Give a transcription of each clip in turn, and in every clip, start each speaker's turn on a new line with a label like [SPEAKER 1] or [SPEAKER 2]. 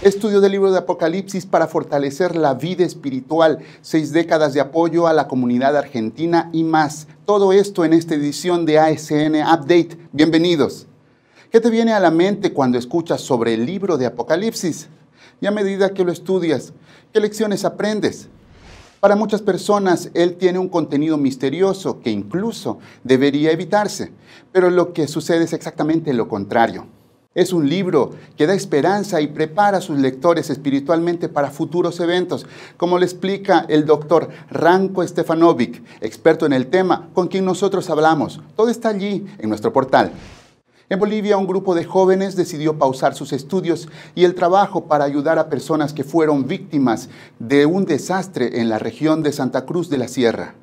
[SPEAKER 1] Estudio del libro de Apocalipsis para fortalecer la vida espiritual, seis décadas de apoyo a la comunidad argentina y más. Todo esto en esta edición de ASN Update. Bienvenidos. ¿Qué te viene a la mente cuando escuchas sobre el libro de Apocalipsis? Y a medida que lo estudias, ¿qué lecciones aprendes? Para muchas personas, él tiene un contenido misterioso que incluso debería evitarse, pero lo que sucede es exactamente lo contrario. Es un libro que da esperanza y prepara a sus lectores espiritualmente para futuros eventos, como le explica el doctor Ranko Stefanovic, experto en el tema con quien nosotros hablamos. Todo está allí en nuestro portal en Bolivia, un grupo de jóvenes decidió pausar sus estudios y el trabajo para ayudar a personas que fueron víctimas de un desastre en la región de Santa Cruz de la Sierra.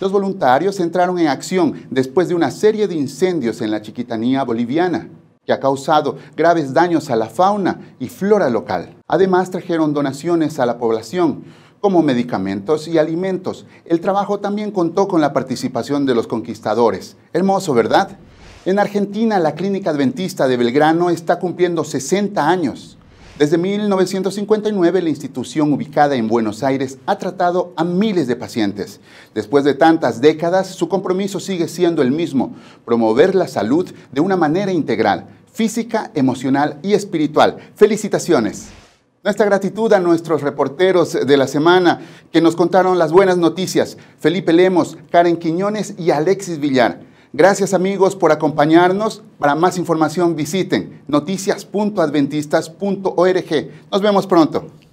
[SPEAKER 1] Los voluntarios entraron en acción después de una serie de incendios en la chiquitanía boliviana, que ha causado graves daños a la fauna y flora local. Además, trajeron donaciones a la población, como medicamentos y alimentos. El trabajo también contó con la participación de los conquistadores. Hermoso, ¿verdad? En Argentina, la Clínica Adventista de Belgrano está cumpliendo 60 años. Desde 1959, la institución ubicada en Buenos Aires ha tratado a miles de pacientes. Después de tantas décadas, su compromiso sigue siendo el mismo, promover la salud de una manera integral, física, emocional y espiritual. Felicitaciones. Nuestra gratitud a nuestros reporteros de la semana que nos contaron las buenas noticias, Felipe Lemos, Karen Quiñones y Alexis Villar. Gracias amigos por acompañarnos. Para más información visiten noticias.adventistas.org. Nos vemos pronto.